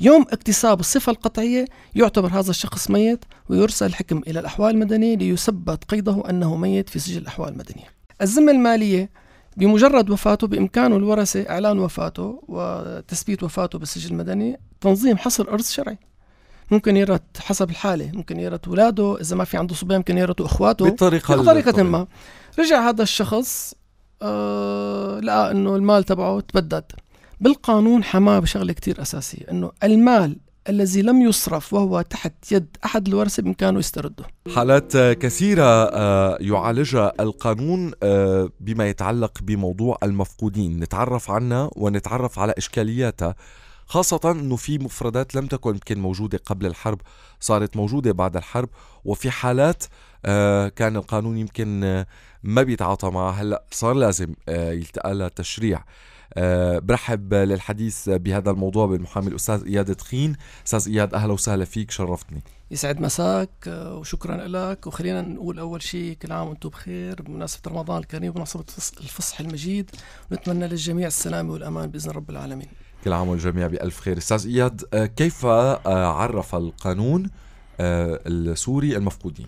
يوم اكتساب الصفة القطعية يعتبر هذا الشخص ميت ويرسل حكم إلى الأحوال المدنية ليثبت قيده أنه ميت في سجل الأحوال المدنية الذمة المالية بمجرد وفاته بإمكانه الورثة إعلان وفاته وتثبيت وفاته بالسجل المدني تنظيم حصر إرث شرعي ممكن يرث حسب الحالة ممكن يرث أولاده إذا ما في عنده صبي ممكن يرثوا إخواته بطريقة, بطريقة ما رجع هذا الشخص آه لقى أنه المال تبعه تبدد بالقانون حماه بشغله كثير اساسيه انه المال الذي لم يصرف وهو تحت يد احد الورثه بامكانه يسترده. حالات آه، كثيره آه، يعالجها القانون آه، بما يتعلق بموضوع المفقودين، نتعرف عنها ونتعرف على اشكالياتها. خاصة أنه في مفردات لم تكن يمكن موجودة قبل الحرب صارت موجودة بعد الحرب وفي حالات كان القانون يمكن ما بيتعاطى معها هلأ صار لازم يلتقى لها تشريع آه، برحب للحديث بهذا الموضوع بالمحامي الأستاذ إياد تخين أستاذ إياد أهلا وسهلا فيك شرفتني يسعد مساك آه، وشكرا لك وخلينا نقول أول شيء كل عام وأنتم بخير بمناسبة رمضان الكريم ومناسبة الفصح المجيد ونتمنى للجميع السلامة والأمان بإذن رب العالمين كل عام والجميع بألف خير أستاذ إياد آه، كيف عرف القانون السوري المفقودين؟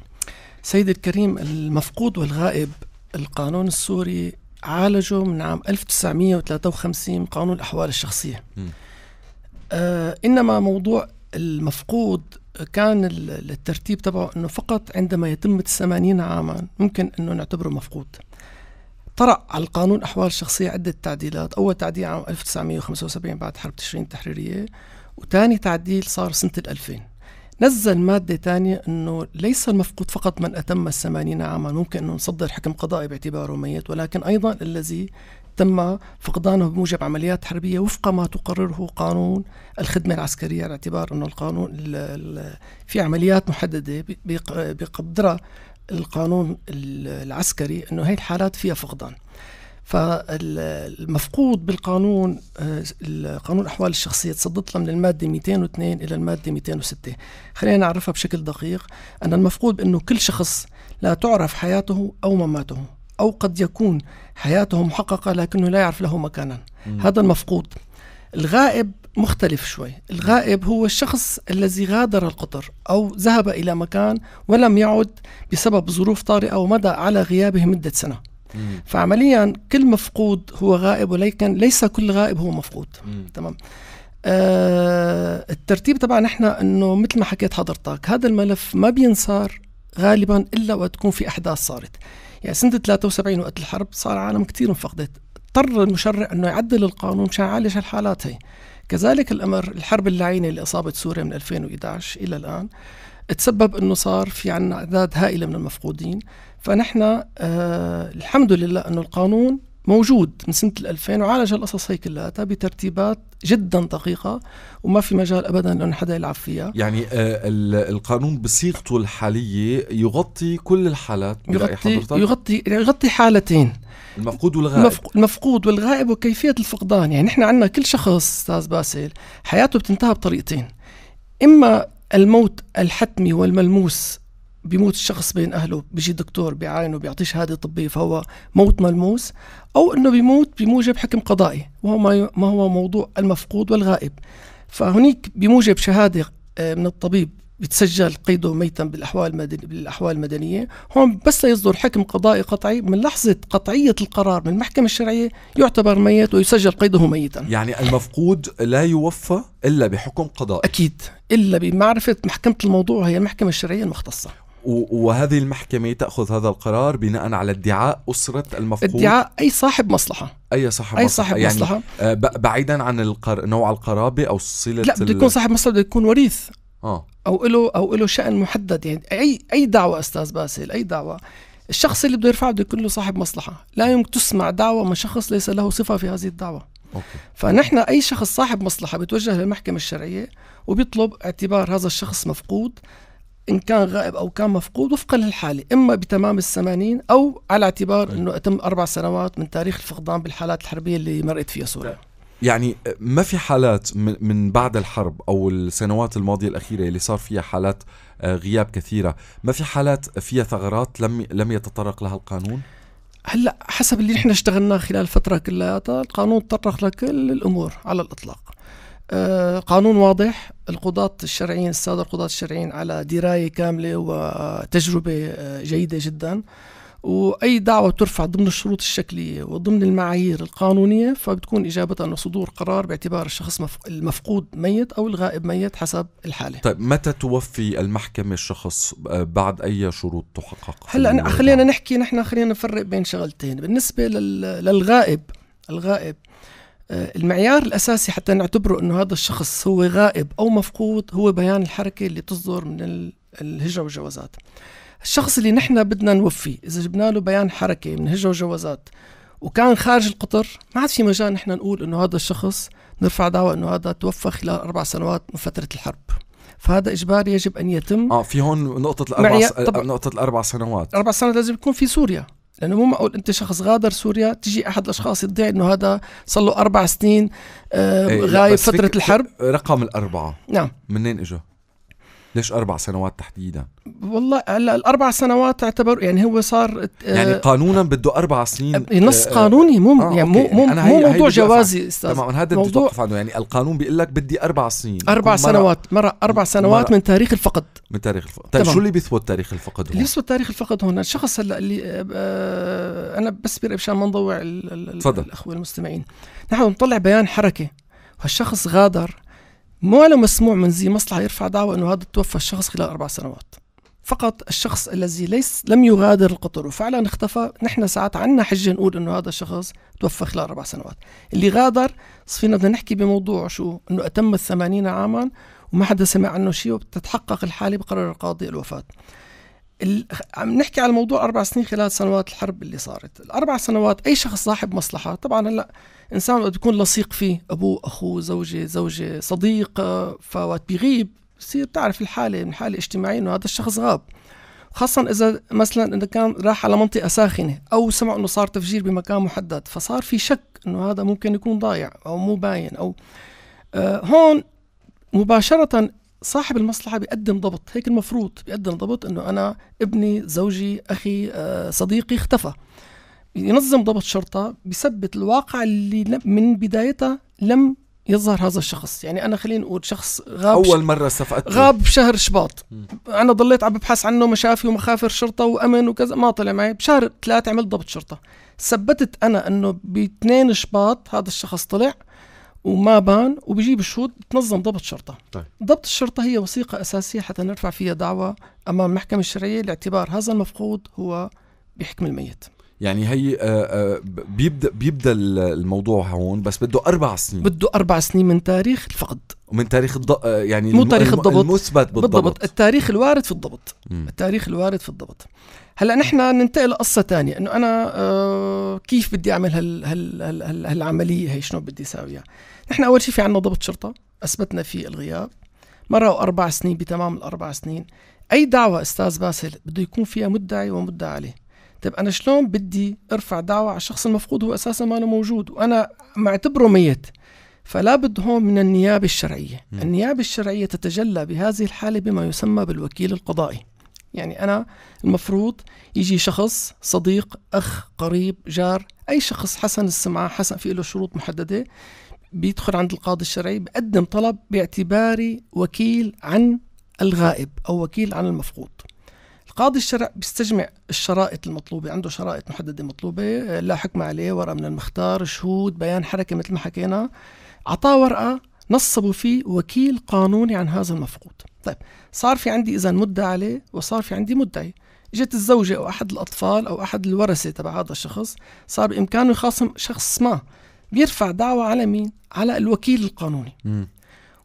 سيد الكريم المفقود والغائب القانون السوري عالجوا من عام 1953 قانون الأحوال الشخصية آه إنما موضوع المفقود كان الترتيب تبعه أنه فقط عندما يتم 80 عاما ممكن أنه نعتبره مفقود طرأ على القانون الأحوال الشخصية عدة تعديلات أول تعديل عام 1975 بعد حرب تشرين التحريرية وثاني تعديل صار سنة 2000 نزل مادة تانية أنه ليس المفقود فقط من أتم الثمانين عاما ممكن أنه نصدر حكم قضائي باعتباره ميت ولكن أيضا الذي تم فقدانه بموجب عمليات حربية وفق ما تقرره قانون الخدمة العسكرية على اعتبار أنه القانون في عمليات محددة بقدرة القانون العسكري أنه هي الحالات فيها فقدان فالمفقود بالقانون آه، قانون الاحوال الشخصيه تصدت له من الماده 202 الى الماده 206 خلينا نعرفها بشكل دقيق ان المفقود بانه كل شخص لا تعرف حياته او مماته او قد يكون حياته محققه لكنه لا يعرف له مكانا م. هذا المفقود الغائب مختلف شوي الغائب هو الشخص الذي غادر القطر أو ذهب إلى مكان ولم يعد بسبب ظروف طارئة ومدى على غيابه مدة سنة فعمليا كل مفقود هو غائب ولكن ليس كل غائب هو مفقود مم. تمام آه الترتيب تبعنا نحن انه مثل ما حكيت حضرتك هذا الملف ما بينصار غالبا الا وتكون في احداث صارت يعني سنه 73 وقت الحرب صار عالم كثير انفقدت اضطر المشرع انه يعدل القانون مشان يعالج هالحالات هي كذلك الامر الحرب اللعينه اللي اصابت سوريا من 2011 الى الان تسبب انه صار في عنا اعداد هائله من المفقودين فنحن آه الحمد لله أنه القانون موجود من سنة 2000 وعالج القصص هي كلها بترتيبات جدا دقيقة وما في مجال أبدا أن حدا يلعب فيها يعني آه، القانون بصيغته الحالية يغطي كل الحالات يغطي حضرتك؟ يغطي يعني يغطي حالتين المفقود والغائب المفقود والغائب وكيفية الفقدان يعني نحن عندنا كل شخص أستاذ باسل حياته بتنتهى بطريقتين إما الموت الحتمي والملموس بيموت الشخص بين اهله بيجي دكتور بيعاينه بيعطيه شهاده طبيه فهو موت ملموس او انه بيموت بموجب حكم قضائي وهو ما هو موضوع المفقود والغائب فهنيك بموجب شهاده آه، من الطبيب بتسجل قيده ميتا بالاحوال المدني بالاحوال المدنيه هون بس ليصدر حكم قضائي قطعي من لحظه قطعيه القرار من المحكمه الشرعيه يعتبر ميت ويسجل قيده ميتا يعني المفقود لا يوفى الا بحكم قضائي اكيد الا بمعرفه محكمه الموضوع هي المحكمه الشرعيه المختصه وهذه المحكمة تأخذ هذا القرار بناء على ادعاء أسرة المفقود ادعاء أي صاحب مصلحة أي صاحب أي مصلحة. صاحب يعني مصلحة آه، بعيدا عن القر... نوع القرابة أو صلة لا بده يكون صاحب مصلحة بده يكون وريث آه. أو له أو له شأن محدد يعني أي أي دعوة أستاذ باسل أي دعوة الشخص اللي بده يرفعها بده يكون له صاحب مصلحة لا يمكن تسمع دعوة من شخص ليس له صفة في هذه الدعوة أوكي. فنحن أي شخص صاحب مصلحة بتوجه للمحكمة الشرعية وبيطلب اعتبار هذا الشخص مفقود ان كان غائب او كان مفقود وفقا للحاله اما بتمام الثمانين او على اعتبار إيه. انه تم اربع سنوات من تاريخ الفقدان بالحالات الحربيه اللي مرقت فيها سوريا طيب. يعني ما في حالات من بعد الحرب او السنوات الماضيه الاخيره اللي صار فيها حالات آه، غياب كثيره ما في حالات فيها ثغرات لم لم يتطرق لها القانون هلا حسب اللي نحن اشتغلناه خلال الفتره كلياتها طيب، القانون تطرق لكل الامور على الاطلاق آه، قانون واضح القضاة الشرعيين السادة القضاة الشرعيين على دراية كاملة وتجربة آه، جيدة جدا وأي دعوة ترفع ضمن الشروط الشكلية وضمن المعايير القانونية فبتكون إجابة صدور قرار باعتبار الشخص المفقود ميت أو الغائب ميت حسب الحالة طيب متى توفي المحكمة الشخص آه، بعد أي شروط تحقق؟ هلا خلينا نحكي نحن خلينا نفرق بين شغلتين بالنسبة للغائب الغائب المعيار الأساسي حتى نعتبره أنه هذا الشخص هو غائب أو مفقود هو بيان الحركة اللي تصدر من الهجرة والجوازات الشخص اللي نحن بدنا نوفيه إذا جبنا له بيان حركة من هجرة وجوازات وكان خارج القطر ما عاد في مجال نحن نقول أنه هذا الشخص نرفع دعوى أنه هذا توفى خلال أربع سنوات من فترة الحرب فهذا اجباري يجب ان يتم اه في هون نقطه الاربع س... نقطه الاربع سنوات اربع سنوات لازم يكون في سوريا لانه مو معقول انت شخص غادر سوريا تجي احد الاشخاص يدعي انه هذا صار له اربع سنين آه، إيه، غايب فتره الحرب رقم الاربعه نعم منين اجوا؟ ليش اربع سنوات تحديدا والله هلا الاربع سنوات اعتبر يعني هو صار آه، يعني قانونا بده اربع سنين آه، يعني نص آه، قانوني مو آه يعني مو مو مو موضوع جوازي استاذ تمام هذا بدي توقف عنه يعني القانون بيقول لك بدي اربع سنين اربع سنوات مرة اربع سنوات مرة من تاريخ الفقد من تاريخ الفقد طيب شو اللي بيثبت تاريخ الفقد هون؟ اللي بيثبت تاريخ الفقد هون الشخص هلا اللي انا بس مشان ما نضوع الاخوه المستمعين نحن بنطلع بيان حركه والشخص غادر ما له مسموع من ذي مصلحة يرفع دعوى أنه هذا توفى الشخص خلال أربع سنوات فقط الشخص الذي ليس لم يغادر القطر وفعلا اختفى نحن ساعات عنا حجة نقول أنه هذا الشخص توفى خلال أربع سنوات اللي غادر صفينا بدنا نحكي بموضوع شو أنه أتم الثمانين عاما وما حدا سمع عنه شيء وبتتحقق الحالة بقرار القاضي الوفاة عم نحكي على الموضوع أربع سنين خلال سنوات الحرب اللي صارت الأربع سنوات أي شخص صاحب مصلحة طبعا هلأ انسان وقت بيكون لصيق فيه ابوه اخوه زوجه زوجه صديق آه، فوقت بيغيب بصير بتعرف الحاله من حاله اجتماعيه انه هذا الشخص غاب خاصة إذا مثلا إذا كان راح على منطقة ساخنة أو سمع إنه صار تفجير بمكان محدد فصار في شك إنه هذا ممكن يكون ضايع أو مو باين أو آه هون مباشرة صاحب المصلحة بيقدم ضبط هيك المفروض بيقدم ضبط إنه أنا ابني زوجي أخي آه صديقي اختفى ينظم ضبط شرطة بيثبت الواقع اللي من بدايتها لم يظهر هذا الشخص يعني انا خلينا نقول شخص غاب اول مره صفقت غاب بشهر شباط م. انا ضليت عم ببحث عنه مشافي ومخافر شرطه وامن وكذا ما طلع معي بشهر ثلاثة عملت ضبط شرطه ثبتت انا انه باثنين شباط هذا الشخص طلع وما بان وبجيب الشهود بتنظم ضبط شرطه طيب. ضبط الشرطه هي وثيقه اساسيه حتى نرفع فيها دعوة امام المحكمه الشرعيه لاعتبار هذا المفقود هو بحكم الميت يعني هي آه، آه، بيبدا بيبدا الموضوع هون بس بده اربع سنين بده اربع سنين من تاريخ الفقد ومن تاريخ الض... آه، يعني مو تاريخ الضبط المثبت بالضبط, بالضبط. التاريخ الوارد في الضبط م. التاريخ الوارد في الضبط هلا نحن ننتقل لقصة تانية انه انا آه كيف بدي اعمل هال هال هال هال هالعملية هي شنو بدي اساويها نحن اول شيء في عندنا ضبط شرطة اثبتنا فيه الغياب مرة واربع سنين بتمام الاربع سنين اي دعوة استاذ باسل بده يكون فيها مدعي ومدعى عليه طيب انا شلون بدي ارفع دعوه على الشخص المفقود هو اساسا ما موجود وانا معتبره ميت فلا بد هون من النيابة الشرعية م. النيابة الشرعية تتجلى بهذه الحالة بما يسمى بالوكيل القضائي يعني أنا المفروض يجي شخص صديق أخ قريب جار أي شخص حسن السمعة حسن في له شروط محددة بيدخل عند القاضي الشرعي بقدم طلب باعتباري وكيل عن الغائب أو وكيل عن المفقود قاضي الشرع بيستجمع الشرائط المطلوبة عنده شرائط محددة مطلوبة لا حكم عليه ورقة من المختار شهود بيان حركة مثل ما حكينا أعطاه ورقة نصبوا فيه وكيل قانوني عن هذا المفقود طيب صار في عندي إذا مدعى عليه وصار في عندي مدعي اجت الزوجة أو أحد الأطفال أو أحد الورثة تبع هذا الشخص صار بإمكانه يخاصم شخص ما بيرفع دعوة على مين؟ على الوكيل القانوني م.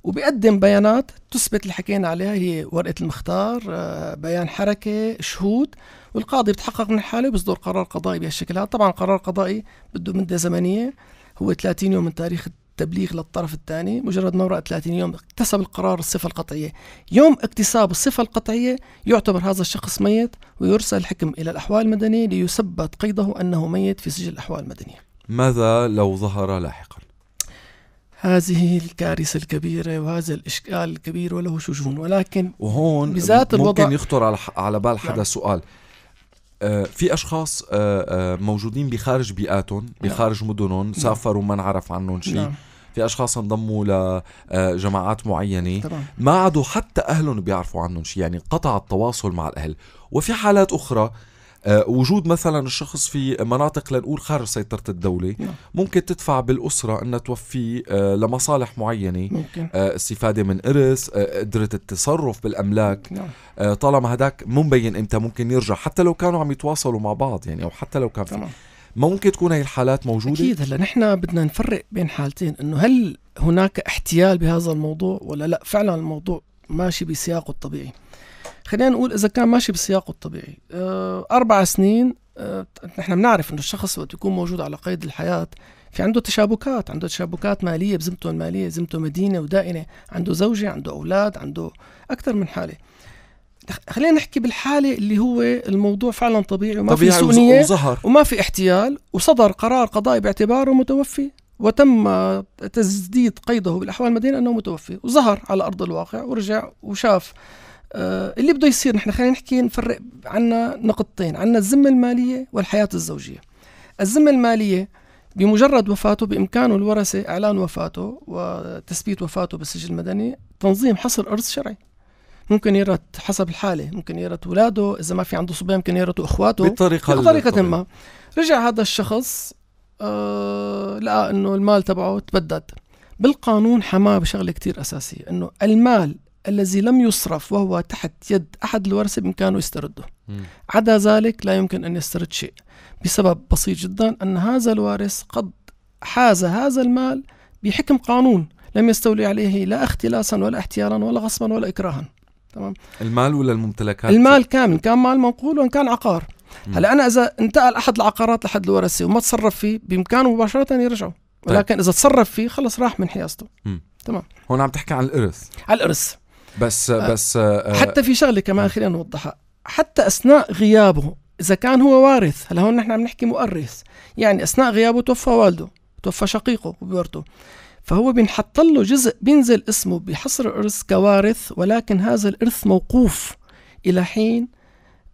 وبيقدم بيانات تثبت اللي حكينا عليها هي ورقة المختار آه، بيان حركة شهود والقاضي بتحقق من حاله بيصدر قرار قضائي بهالشكل هذا طبعا قرار قضائي بده مدة زمنية هو 30 يوم من تاريخ التبليغ للطرف الثاني مجرد ما وراء 30 يوم اكتسب القرار الصفة القطعية يوم اكتساب الصفة القطعية يعتبر هذا الشخص ميت ويرسل الحكم إلى الأحوال المدنية ليثبت قيده أنه ميت في سجل الأحوال المدنية ماذا لو ظهر لاحقا؟ هذه الكارثة الكبيرة وهذا الإشكال الكبير وله شجون ولكن وهون بذات الوضع ممكن يخطر على, على بال نعم. حدا نعم. سؤال آه، في اشخاص آه، آه، موجودين بخارج بيئاتهم نعم. بخارج مدنهم نعم. سافروا ما نعرف عنهم شيء نعم. في اشخاص انضموا لجماعات معينه طبعا. ما عادوا حتى اهلهم بيعرفوا عنهم شيء يعني قطع التواصل مع الاهل وفي حالات اخرى آه، وجود مثلا الشخص في مناطق لنقول خارج سيطرة الدولة نعم. ممكن تدفع بالأسرة أنها توفيه آه، لمصالح معينة ممكن. آه، استفادة من إرث قدرة التصرف بالأملاك نعم. طالما هداك مو مبين إمتى ممكن يرجع حتى لو كانوا عم يتواصلوا مع بعض يعني أو حتى لو كان في ممكن تكون هي الحالات موجودة أكيد هلا نحن بدنا نفرق بين حالتين إنه هل هناك احتيال بهذا الموضوع ولا لا فعلا الموضوع ماشي بسياقه الطبيعي خلينا نقول اذا كان ماشي بسياقه الطبيعي آه، اربع سنين آه، نحن بنعرف انه الشخص وقت يكون موجود على قيد الحياه في عنده تشابكات عنده تشابكات ماليه بزمته الماليه زمته مدينه ودائنه عنده زوجه عنده اولاد عنده اكثر من حاله خلينا نحكي بالحاله اللي هو الموضوع فعلا طبيعي وما طبيعي في سؤنيه وظهر. وما في احتيال وصدر قرار قضائي باعتباره متوفي وتم تسديد قيده بالاحوال المدينه انه متوفي وظهر على ارض الواقع ورجع وشاف آه، اللي بده يصير نحن خلينا نحكي نفرق عنا نقطتين عنا الذمة المالية والحياة الزوجية الذمة المالية بمجرد وفاته بإمكانه الورثة إعلان وفاته وتثبيت وفاته بالسجل المدني تنظيم حصر إرث شرعي ممكن يرث حسب الحالة ممكن يرث ولاده إذا ما في عنده صبيان ممكن يرثوا إخواته بطريقة بطريقة ما رجع هذا الشخص آه لقى إنه المال تبعه تبدد بالقانون حماه بشغلة كتير أساسية إنه المال الذي لم يصرف وهو تحت يد أحد الورثة بإمكانه يسترده مم. عدا ذلك لا يمكن أن يسترد شيء بسبب بسيط جدا أن هذا الوارث قد حاز هذا المال بحكم قانون لم يستولي عليه لا اختلاسا ولا احتيالا ولا غصبا ولا إكراها تمام المال ولا الممتلكات المال كامل كان مال منقول وان كان عقار هلا انا اذا انتقل احد العقارات لحد الورثه وما تصرف فيه بامكانه مباشره يرجعه طيب. ولكن طيب. اذا تصرف فيه خلص راح من حيازته تمام هون عم تحكي عن الارث على الارث بس آه، بس آه، حتى في شغله كمان آه. خلينا نوضحها حتى اثناء غيابه اذا كان هو وارث هلا هون نحن عم نحكي مؤرث يعني اثناء غيابه توفى والده توفى شقيقه وبيرته فهو بنحط له جزء بينزل اسمه بحصر الارث كوارث ولكن هذا الارث موقوف الى حين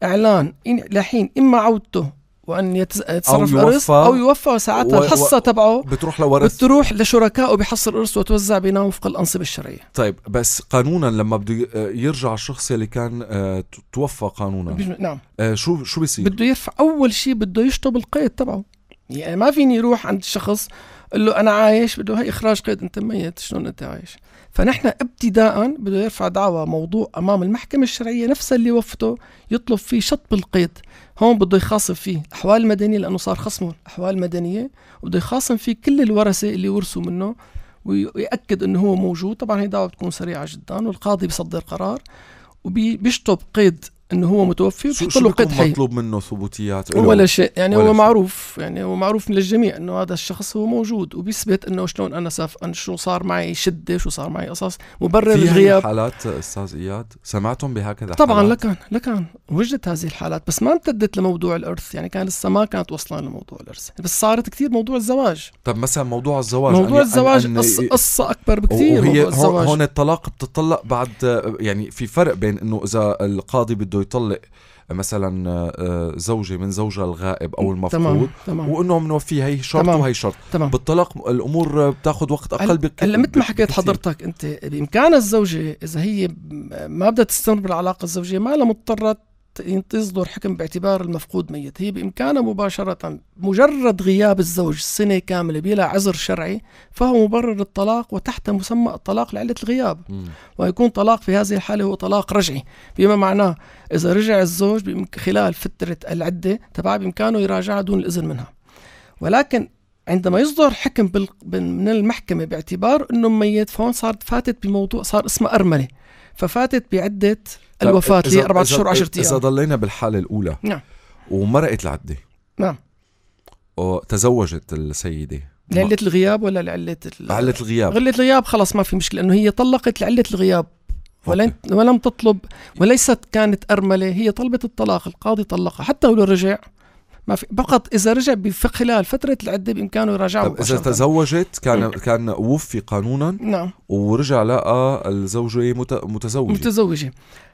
اعلان الى حين اما عودته وان يتصرف أو الارث او يوفى وساعتها الحصه و... تبعه بتروح لورث بتروح لشركائه بيحصل قرص وتوزع بناء وفق الانصبه الشرعيه طيب بس قانونا لما بده يرجع الشخص اللي كان آه، توفى قانونا بجم... نعم آه، شو شو بيصير بده يرفع اول شيء بده يشطب القيد تبعه يعني ما فيني يروح عند شخص قال له انا عايش بده هي اخراج قيد انت ميت شلون انت عايش فنحن ابتداء بده يرفع دعوى موضوع امام المحكمه الشرعيه نفسها اللي وفته يطلب فيه شطب القيد هون بده يخاصم فيه الاحوال المدنيه لانه صار خصمه الاحوال المدنيه وبده يخاصم فيه كل الورثه اللي ورثوا منه ويأكد انه هو موجود طبعا هي دعوه بتكون سريعه جدا والقاضي بيصدر قرار وبيشطب قيد انه هو متوفي شو له قيد حي مطلوب منه ثبوتيات ولا شيء يعني ولا هو شيء. معروف يعني هو معروف للجميع انه هذا الشخص هو موجود وبيثبت انه شلون انا ساف أن شو صار معي شده شو صار معي قصص مبرر الغياب في حالات استاذ اياد سمعتم بهكذا طبعا حالات. لكان لكان وجدت هذه الحالات بس ما امتدت لموضوع الارث يعني كان لسه ما كانت وصلان لموضوع الارث بس صارت كثير موضوع الزواج طب مثلا موضوع الزواج موضوع يعني الزواج أن قصة, قصه اكبر بكثير وهي موضوع الزواج هون الطلاق بتطلق بعد يعني في فرق بين انه اذا القاضي بده بده يطلق مثلا آه، آه، زوجة من زوجها الغائب أو المفقود تمام. تمام. وأنه في هي شرط تمام. وهي شرط تمام. بالطلاق الأمور بتاخذ وقت أقل بكثير مثل ما حكيت حضرتك أنت بإمكان الزوجة إذا هي ما بدها تستمر بالعلاقة الزوجية ما لها مضطرة يصدر حكم باعتبار المفقود ميت هي بإمكانها مباشرة مجرد غياب الزوج سنة كاملة بلا عذر شرعي فهو مبرر الطلاق وتحت مسمى الطلاق لعلة الغياب م. ويكون طلاق في هذه الحالة هو طلاق رجعي بما معناه إذا رجع الزوج خلال فترة العدة تبعها بإمكانه يراجعها دون الإذن منها ولكن عندما يصدر حكم بال... من المحكمة باعتبار أنه ميت فهون صارت فاتت بموضوع صار اسمه أرملة ففاتت بعدة الوفاه لي أربعة اشهر 10 ايام اذا ضلينا بالحاله الاولى نعم ومرقت العده نعم وتزوجت السيده لعلة الغياب ولا لعلة لعلة علة الغياب علة الغياب خلص ما في مشكلة لأنه هي طلقت لعلة الغياب ولم ولم تطلب وليست كانت أرملة هي طلبت الطلاق القاضي طلقها حتى ولو رجع ما في فقط اذا رجع خلال فتره العده بامكانه يراجعها اذا تزوجت كان نعم. كان وفي قانونا نعم ورجع لقى الزوجه متزوجه متزوجه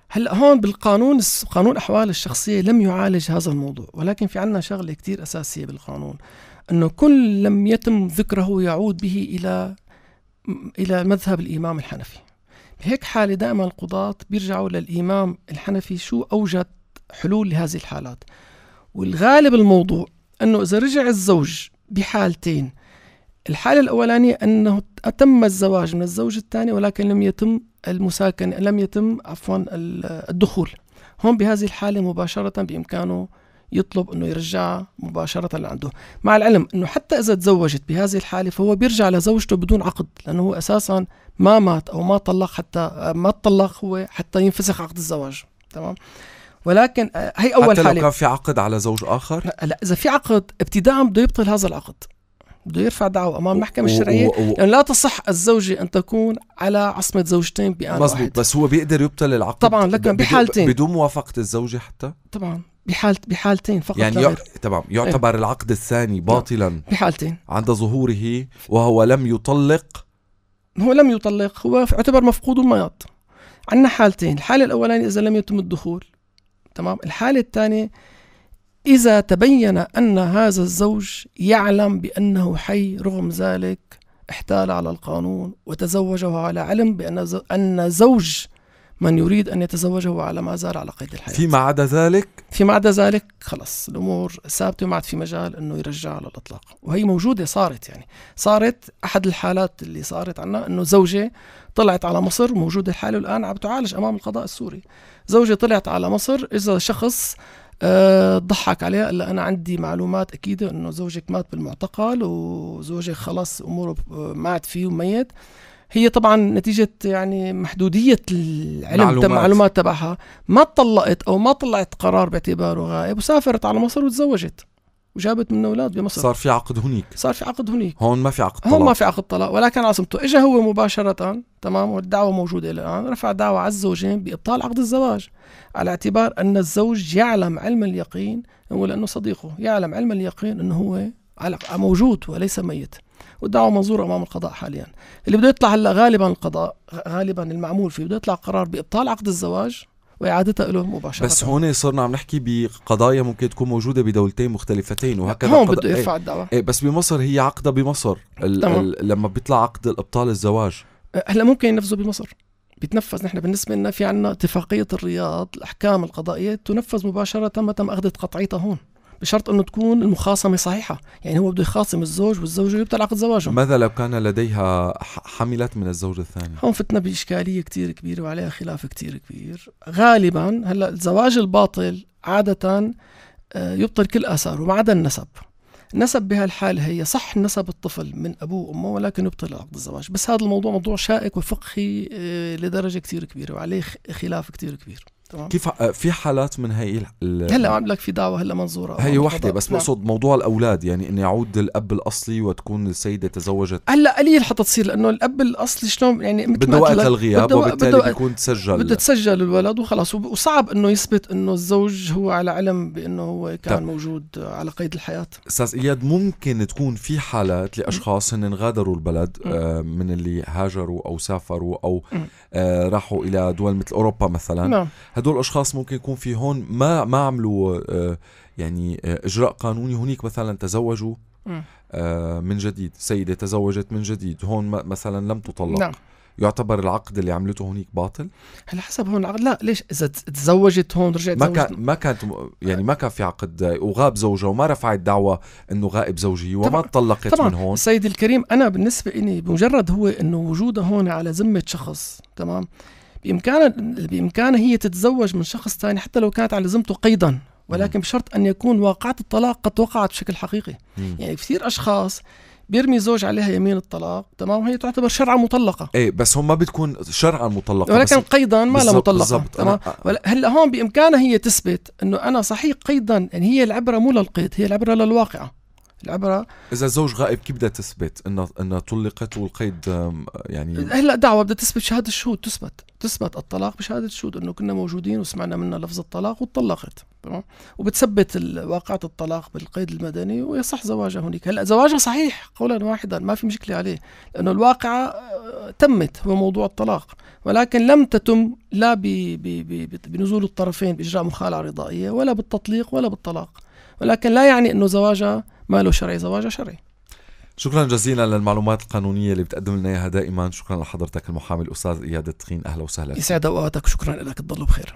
هلا هون بالقانون قانون احوال الشخصيه لم يعالج هذا الموضوع ولكن في عندنا شغله كثير اساسيه بالقانون انه كل لم يتم ذكره يعود به الى الى مذهب الامام الحنفي بهيك حالة دائما القضاة بيرجعوا للإمام الحنفي شو أوجد حلول لهذه الحالات والغالب الموضوع أنه إذا رجع الزوج بحالتين الحالة الأولانية أنه أتم الزواج من الزوج الثاني ولكن لم يتم المساكنة لم يتم عفوا الدخول هون بهذه الحالة مباشرة بإمكانه يطلب أنه يرجعها مباشرة لعنده مع العلم أنه حتى إذا تزوجت بهذه الحالة فهو بيرجع لزوجته بدون عقد لأنه هو أساسا ما مات أو ما طلق حتى ما طلق هو حتى ينفسخ عقد الزواج تمام ولكن آه، هي أول حالة حتى لو حالة. كان في عقد على زوج آخر؟ لا إذا في عقد ابتداء بده يبطل هذا العقد بده يرفع دعوى امام المحكمه الشرعيه لان يعني لا تصح الزوجه ان تكون على عصمه زوجتين بان مزبوط واحد. بس هو بيقدر يبطل العقد طبعا لكن بحالتين بدون موافقه الزوجه حتى طبعا بحالة بحالتين فقط يعني يع... تمام إيه. يعتبر ايه. العقد الثاني باطلا بحالتين عند ظهوره وهو لم يطلق هو لم يطلق هو يعتبر مفقود المياط عندنا حالتين الحالة الأولانية إذا لم يتم الدخول تمام الحالة الثانية إذا تبين أن هذا الزوج يعلم بأنه حي رغم ذلك احتال على القانون وتزوجه على علم بأن أن زوج من يريد أن يتزوجه على ما زال على قيد الحياة فيما عدا ذلك؟ فيما عدا ذلك خلص الأمور ثابتة ما عاد في مجال أنه يرجع على الإطلاق وهي موجودة صارت يعني صارت أحد الحالات اللي صارت عنا أنه زوجة طلعت على مصر موجودة الحالة والآن عم تعالج أمام القضاء السوري زوجة طلعت على مصر إذا شخص أه، ضحك عليها قال انا عندي معلومات اكيده انه زوجك مات بالمعتقل وزوجك خلص اموره مات فيه وميت هي طبعا نتيجة يعني محدودية العلم معلومات. المعلومات تبعها ما طلقت أو ما طلعت قرار باعتباره غائب وسافرت على مصر وتزوجت وجابت منه اولاد بمصر صار في عقد هنيك صار في عقد هنيك هون ما في عقد طلاق هون ما في عقد طلاق ولكن عاصمته اجى هو مباشره تمام والدعوه موجوده الى الان رفع دعوه على الزوجين بابطال عقد الزواج على اعتبار ان الزوج يعلم علم اليقين هو لانه صديقه يعلم علم اليقين انه هو موجود وليس ميت والدعوة منظورة أمام القضاء حاليا اللي بده يطلع هلا غالبا القضاء غالبا المعمول فيه بده يطلع قرار بإبطال عقد الزواج واعادتها لهم مباشره بس هون صرنا عم نحكي بقضايا ممكن تكون موجوده بدولتين مختلفتين وهكذا هون بده يرفع إيه. الدعوه ايه بس بمصر هي عقدها بمصر ال ال لما بيطلع عقد الابطال الزواج أه، هلا ممكن ينفذوا بمصر بيتنفذ نحن بالنسبه لنا في عنا اتفاقيه الرياض الاحكام القضائيه تنفذ مباشره تم تم اخذت قطعيتها هون بشرط انه تكون المخاصمه صحيحه يعني هو بده يخاصم الزوج والزوجه ويبطل عقد زواجهم ماذا لو كان لديها حملت من الزوج الثاني هون فتنا باشكاليه كثير كبيره وعليها خلاف كثير كبير غالبا هلا الزواج الباطل عاده آه، يبطل كل اثاره ما عدا النسب نسب بهالحالة هي صح نسب الطفل من أبوه وأمه ولكن يبطل عقد الزواج بس هذا الموضوع موضوع شائك وفقهي آه، لدرجة كثير كبيرة وعليه خلاف كثير كبير تمام كيف آه، في حالات من هي ال... هلا عم لك في دعوه هلا منظوره هي وحده بس بقصد نعم. موضوع الاولاد يعني انه يعود الاب الاصلي وتكون السيده تزوجت هلا قليل حتى تصير لانه الاب الاصلي شلون يعني بده وقت للغياب وبالتالي بيكون تسجل بده تسجل الولد وخلاص وصعب انه يثبت انه الزوج هو على علم بانه هو كان طب. موجود على قيد الحياه استاذ اياد ممكن تكون في حالات لاشخاص هن غادروا البلد آه من اللي هاجروا او سافروا او آه راحوا الى دول مثل اوروبا مثلا نعم. هدول الاشخاص ممكن يكون في هون ما ما عملوا آه، يعني آه، اجراء قانوني هنيك مثلا تزوجوا آه، من جديد سيده تزوجت من جديد هون مثلا لم تطلق نعم. يعتبر العقد اللي عملته هونيك باطل؟ هلا حسب هون العقد لا ليش اذا تزوجت هون رجعت ما كان ما كانت يعني ما كان في عقد وغاب زوجها وما رفعت دعوى انه غائب زوجي وما طلقت طبعًا من هون سيدي الكريم انا بالنسبه لي بمجرد هو انه وجوده هون على ذمه شخص تمام بإمكانها بإمكانها هي تتزوج من شخص ثاني حتى لو كانت على زمته قيدا ولكن بشرط أن يكون واقعة الطلاق قد وقعت بشكل حقيقي مم. يعني كثير أشخاص بيرمي زوج عليها يمين الطلاق تمام وهي تعتبر شرعا مطلقه ايه بس هم ما بتكون شرعا مطلقه ولكن قيدا ما لها مطلقه تمام هلا هون بامكانها هي تثبت انه انا صحيح قيدا يعني هي العبره مو للقيد هي العبره للواقعه العبره اذا الزوج غائب كيف بدها تثبت إنه انها طلقت والقيد يعني هلا دعوه بدها تثبت شهاده الشهود تثبت تثبت الطلاق بشهاده الشهود انه كنا موجودين وسمعنا منها لفظ الطلاق وطلقت تمام وبتثبت واقعه الطلاق بالقيد المدني ويصح زواجها هناك هلا زواجها صحيح قولا واحدا ما في مشكله عليه لانه الواقعه آه، تمت هو موضوع الطلاق ولكن لم تتم لا بي بي بي بنزول الطرفين باجراء مخالعه رضائيه ولا بالتطليق ولا بالطلاق ولكن لا يعني انه زواجها ما له شرعي زواجه شرعي شكرا جزيلا للمعلومات القانونيه اللي بتقدم لنا اياها دائما شكرا لحضرتك المحامي الاستاذ اياد التخين اهلا وسهلا يسعد اوقاتك شكرا لك تضلوا بخير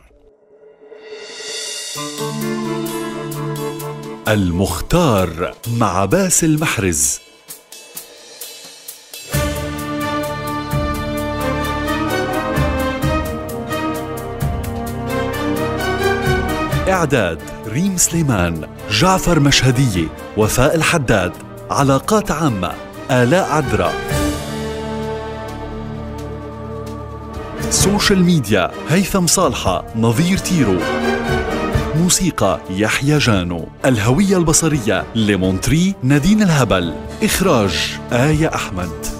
المختار مع باسل محرز إعداد ريم سليمان جعفر مشهدية وفاء الحداد علاقات عامة آلاء عدرا سوشيال ميديا هيثم صالحة نظير تيرو موسيقى يحيى جانو الهوية البصرية لمونتري نادين الهبل إخراج آية أحمد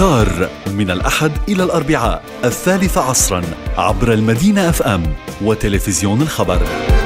أوتار من الأحد إلى الأربعاء الثالث عصرا عبر المدينة أف أم وتلفزيون الخبر